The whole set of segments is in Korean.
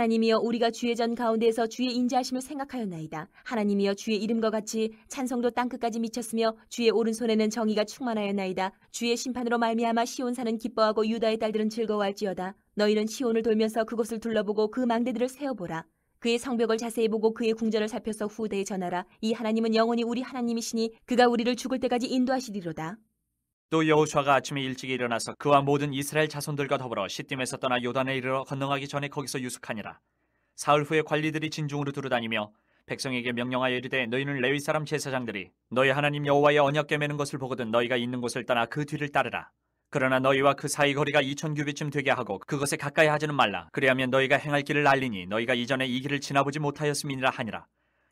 하나님이여 우리가 주의 전 가운데에서 주의 인자하심을 생각하였나이다. 하나님이여 주의 이름과 같이 찬성도 땅끝까지 미쳤으며 주의 오른손에는 정의가 충만하였나이다. 주의 심판으로 말미암아 시온사는 기뻐하고 유다의 딸들은 즐거워할지어다. 너희는 시온을 돌면서 그곳을 둘러보고 그 망대들을 세어보라. 그의 성벽을 자세히 보고 그의 궁전을 살펴서 후대에 전하라. 이 하나님은 영원히 우리 하나님이시니 그가 우리를 죽을 때까지 인도하시리로다. 또 여호수아가 아침에 일찍 일어나서 그와 모든 이스라엘 자손들과 더불어 시딤에서 떠나 요단에 이르러 건너가기 전에 거기서 유숙하니라. 사흘 후에 관리들이 진중으로 두루다니며 백성에게 명령하여 이르되 너희는 레위 사람 제사장들이 너희 하나님 여호와의 언약깨 매는 것을 보거든 너희가 있는 곳을 떠나 그 뒤를 따르라. 그러나 너희와 그 사이 거리가 이천 규비쯤 되게 하고 그것에 가까이 하지는 말라. 그리하면 너희가 행할 길을 알리니 너희가 이전에 이 길을 지나보지 못하였음이니라 하니라.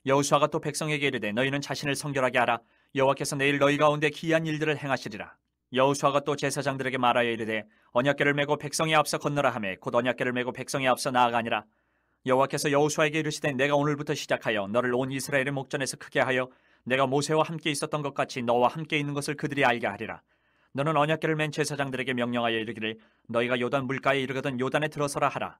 여호수아가 또 백성에게 이르되 너희는 자신을 성결하게 하라. 여호와께서 내일 너희 가운데 기이한 일들을 행하시리라. 여호수아가 또 제사장들에게 말하여 이르되 언약궤를 메고 백성에 앞서 건너라 하매 곧 언약궤를 메고 백성에 앞서 나아가니라 여호와께서 여호수아에게 이르시되 내가 오늘부터 시작하여 너를 온 이스라엘의 목전에서 크게 하여 내가 모세와 함께 있었던 것 같이 너와 함께 있는 것을 그들이 알게 하리라 너는 언약궤를 맨 제사장들에게 명령하여 이르기를 너희가 요단 물가에 이르거든 요단에 들어서라 하라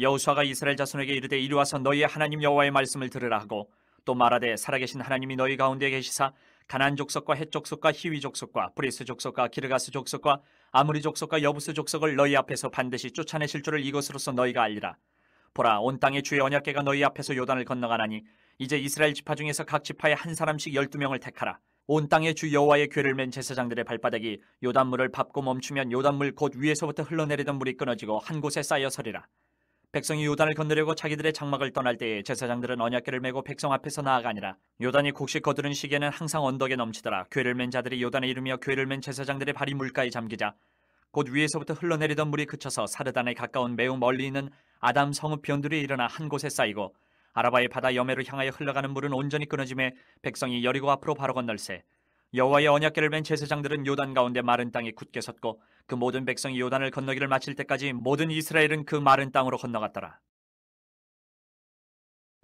여호수아가 이스라엘 자손에게 이르되 이리 와서 너희의 하나님 여호와의 말씀을 들으라 하고 또 말하되 살아계신 하나님이 너희 가운데 계시사 가난 족속과 헷 족속과 희위 족속과 브리스 족속과 기르가스 족속과 아무리 족속과 여부스 족속을 너희 앞에서 반드시 쫓아내실 줄을 이것으로서 너희가 알리라. 보라 온 땅의 주의 언약계가 너희 앞에서 요단을 건너가나니 이제 이스라엘 지파 중에서 각 지파에 한 사람씩 열두 명을 택하라. 온 땅의 주 여호와의 괴를 맨 제사장들의 발바닥이 요단물을 밟고 멈추면 요단물 곧 위에서부터 흘러내리던 물이 끊어지고 한 곳에 쌓여 서리라. 백성이 요단을 건너려고 자기들의 장막을 떠날 때에 제사장들은 언약궤를 메고 백성 앞에서 나아가니라. 요단이 곡식 거두는 시기에는 항상 언덕에 넘치더라. 괴를 맨 자들이 요단에 이르며 괴를 맨 제사장들의 발이 물가에 잠기자 곧 위에서부터 흘러내리던 물이 그쳐서 사르단에 가까운 매우 멀리 있는 아담 성읍 변두리에 일어나 한 곳에 쌓이고 아라바의 바다 여매로 향하여 흘러가는 물은 온전히 끊어지며 백성이 여리고 앞으로 바로 건널세 여호와의 언약궤를 맨 제사장들은 요단 가운데 마른 땅에 굳게 섰고 그 모든 백성이 요단을 건너기를 마칠 때까지 모든 이스라엘은 그 마른 땅으로 건너갔더라.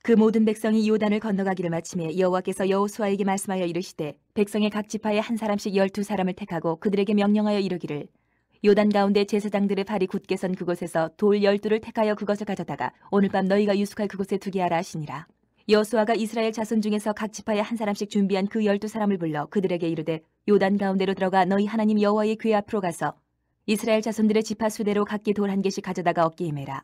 그 모든 백성이 요단을 건너가기를 마침에 여호와께서 여호수아에게 말씀하여 이르시되 백성의 각 지파에 한 사람씩 열두 사람을 택하고 그들에게 명령하여 이르기를 요단 가운데 제사장들의 발이 굳게 선 그곳에서 돌 열두를 택하여 그것을 가져다가 오늘 밤 너희가 유숙할 그곳에 두게 하라 하시니라. 여수아가 이스라엘 자손 중에서 각 지파에 한 사람씩 준비한 그 열두 사람을 불러 그들에게 이르되 요단 가운데로 들어가 너희 하나님 여호와의 궤 앞으로 가서 이스라엘 자손들의 지파 수대로 각기 돌 한 개씩 가져다가 얻게 힘해라.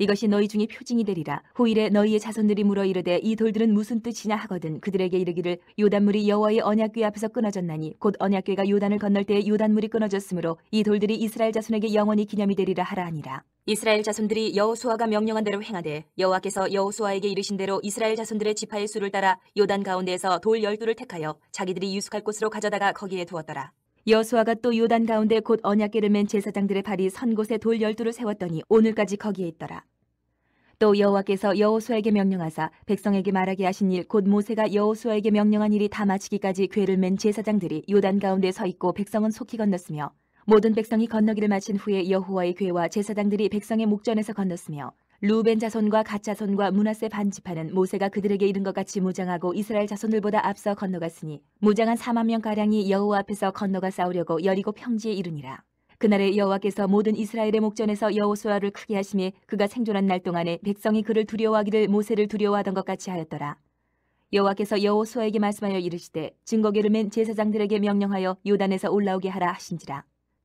이것이 너희 중에 표징이 되리라. 후일에 너희의 자손들이 물어 이르되 이 돌들은 무슨 뜻이냐 하거든 그들에게 이르기를 요단물이 여호와의 언약궤 앞에서 끊어졌나니 곧 언약궤가 요단을 건널 때에 요단물이 끊어졌으므로 이 돌들이 이스라엘 자손에게 영원히 기념이 되리라 하라 하니라. 이스라엘 자손들이 여호수아가 명령한 대로 행하되 여호와께서 여호수아에게 이르신 대로 이스라엘 자손들의 지파의 수를 따라 요단 가운데에서 돌 열두를 택하여 자기들이 유숙할 곳으로 가져다가 거기에 두었더라. 여수아가 또 요단 가운데 곧 언약궤를 맨 제사장들의 발이 선 곳에 돌 열두를 세웠더니 오늘까지 거기에 있더라. 또 여호와께서 여호수아에게 명령하사 백성에게 말하게 하신 일 곧 모세가 여호수아에게 명령한 일이 다 마치기까지 괴를 맨 제사장들이 요단 가운데 서 있고 백성은 속히 건넜으며 모든 백성이 건너기를 마친 후에 여호와의 괴와 제사장들이 백성의 목전에서 건넜으며 루벤 자손과 갓 자손과 문하세 반집하는 모세가 그들에게 이른 것 같이 무장하고 이스라엘 자손들보다 앞서 건너갔으니 무장한 4만 명 가량이 여호와 앞에서 건너가 싸우려고 여리고 평지에 이르니라. 그날에 여호와께서 모든 이스라엘의 목전에서 여호수아를 크게 하심에 그가 생존한 날 동안에 백성이 그를 두려워하기를 모세를 두려워하던 것 같이 하였더라. 여호와께서 여호수아에게 말씀하여 이르시되 증거계를 맨 제사장들에게 명령하여 요단에서 올라오게 하라 하신지라.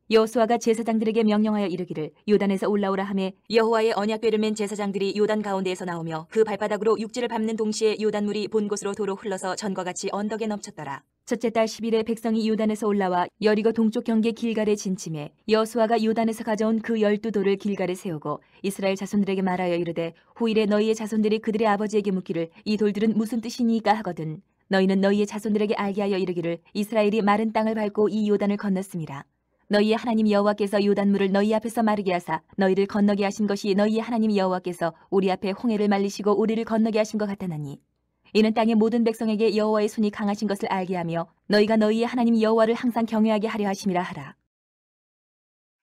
여호수아가 제사장들에게 명령하여 이르기를 요단에서 올라오라 하매 여호와의 언약궤를 맨 제사장들이 요단 가운데에서 나오며 그 발바닥으로 육지를 밟는 동시에 요단물이 본 곳으로 도로 흘러서 전과 같이 언덕에 넘쳤더라. 첫째 달 10일에 백성이 요단에서 올라와 여리고 동쪽 경계 길갈에 진침해 여수아가 요단에서 가져온 그 열두 돌을 길갈에 세우고 이스라엘 자손들에게 말하여 이르되 후일에 너희의 자손들이 그들의 아버지에게 묻기를 이 돌들은 무슨 뜻이니까 하거든 너희는 너희의 자손들에게 알게 하여 이르기를 이스라엘이 마른 땅을 밟고 이 요단을 건넜습니다. 너희의 하나님 여호와께서 요단물을 너희 앞에서 마르게 하사 너희를 건너게 하신 것이 너희의 하나님 여호와께서 우리 앞에 홍해를 말리시고 우리를 건너게 하신 것 같다나니 이는 땅의 모든 백성에게 여호와의 손이 강하신 것을 알게 하며 너희가 너희의 하나님 여호와를 항상 경외하게 하려 하심이라 하라.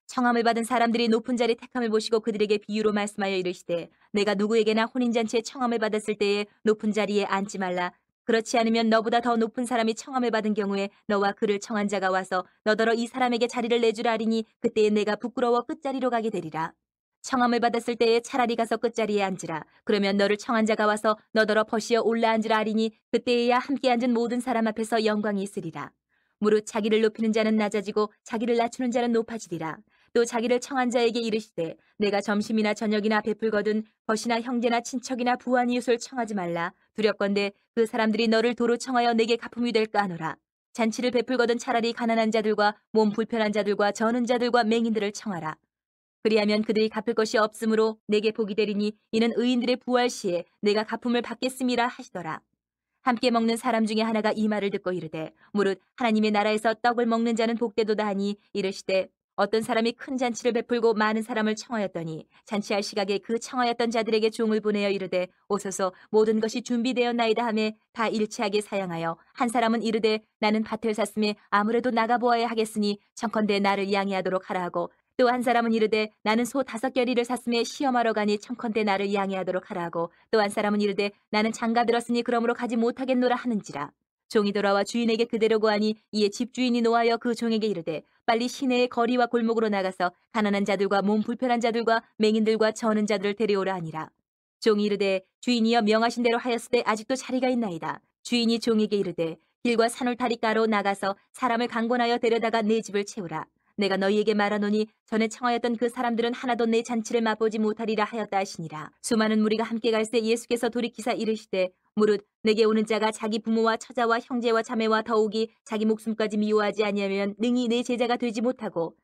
청함을 받은 사람들이 높은 자리 택함을 보시고 그들에게 비유로 말씀하여 이르시되 내가 누구에게나 혼인잔치에 청함을 받았을 때에 높은 자리에 앉지 말라. 그렇지 않으면 너보다 더 높은 사람이 청함을 받은 경우에 너와 그를 청한 자가 와서 너더러 이 사람에게 자리를 내주라 하리니 그때에 내가 부끄러워 끝자리로 가게 되리라. 청함을 받았을 때에 차라리 가서 끝자리에 앉으라. 그러면 너를 청한 자가 와서 너더러 벗이어 올라앉으라 하리니 그때에야 함께 앉은 모든 사람 앞에서 영광이 있으리라. 무릇 자기를 높이는 자는 낮아지고 자기를 낮추는 자는 높아지리라. 또 자기를 청한 자에게 이르시되 내가 점심이나 저녁이나 베풀거든 벗이나 형제나 친척이나 부한 이웃을 청하지 말라. 두렵건대 그 사람들이 너를 도로 청하여 내게 가품이 될까 하노라. 잔치를 베풀거든 차라리 가난한 자들과 몸 불편한 자들과 저는 자들과 맹인들을 청하라. 그리하면 그들이 갚을 것이 없으므로 내게 복이 되리니 이는 의인들의 부활 시에 내가 갚음을 받겠음이라 하시더라. 함께 먹는 사람 중에 하나가 이 말을 듣고 이르되 무릇 하나님의 나라에서 떡을 먹는 자는 복되도다 하니 이르시되 어떤 사람이 큰 잔치를 베풀고 많은 사람을 청하였더니 잔치할 시각에 그 청하였던 자들에게 종을 보내어 이르되 오소서 모든 것이 준비되었나이다 하매 다 일치하게 사양하여 한 사람은 이르되 나는 밭을 샀음에 아무래도 나가보아야 하겠으니 청컨대 나를 양해하도록 하라 하고 또한 사람은 이르되 나는 소 다섯 결의를 샀음에 시험하러 가니 청컨대 나를 양해하도록 하라고 또 한 사람은 이르되 나는 장가 들었으니 그러므로 가지 못하겠노라 하는지라 종이 돌아와 주인에게 그대로 고하니 이에 집주인이 노하여 그 종에게 이르되 빨리 시내의 거리와 골목으로 나가서 가난한 자들과 몸 불편한 자들과 맹인들과 저는 자들을 데려오라 하니라 종이 이르되 주인이여 명하신 대로 하였으되 아직도 자리가 있나이다 주인이 종에게 이르되 길과 산울 타리가로 나가서 사람을 강권하여 데려다가 내 집을 채우라 내가 너희에게 말하노니 전에 청하였던 그 사람들은 하나도 내 잔치를 맛보지 못하리라 하였다 하시니라. 수많은 무리가 함께 갈 때 예수께서 돌이키사 이르시되 무릇 내게 오는 자가 자기 부모와 처자와 형제와 자매와 더욱이 자기 목숨까지 미워하지 아니하면 능히 내 제자가 되지 못하고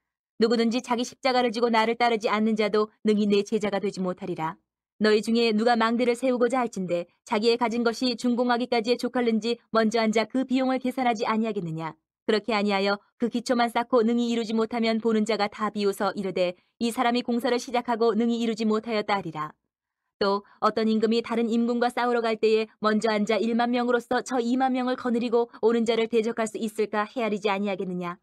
누구든지 자기 십자가를 지고 나를 따르지 않는 자도 능히 내 제자가 되지 못하리라. 너희 중에 누가 망대를 세우고자 할진데 자기의 가진 것이 준공하기까지에 족할는지 먼저 앉아 그 비용을 계산하지 아니하겠느냐. 그렇게 아니하여 그 기초만 쌓고 능히 이루지 못하면 보는 자가 다 비웃어 이르되 이 사람이 공사를 시작하고 능히 이루지 못하였다 하리라. 또 어떤 임금이 다른 임금과 싸우러 갈 때에 먼저 앉아 1만 명으로서 저 2만 명을 거느리고 오는 자를 대적할 수 있을까 헤아리지 아니하겠느냐.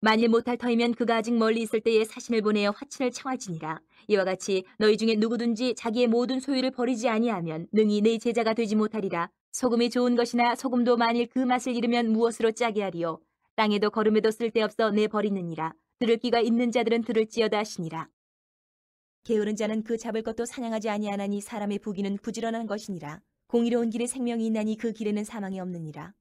만일 못할 터이면 그가 아직 멀리 있을 때에 사신을 보내어 화친을 청할지니라. 이와 같이 너희 중에 누구든지 자기의 모든 소유를 버리지 아니하면 능히 내 제자가 되지 못하리라. 소금이 좋은 것이나 소금도 만일 그 맛을 잃으면 무엇으로 짜게 하리요. 땅에도 걸음에도 쓸데없어 내버리느니라. 들을 끼가 있는 자들은 들을지어다 하시니라. 게으른 자는 그 잡을 것도 사냥하지 아니하나니 사람의 부귀는 부지런한 것이니라. 공의로운 길에 생명이 있나니 그 길에는 사망이 없느니라.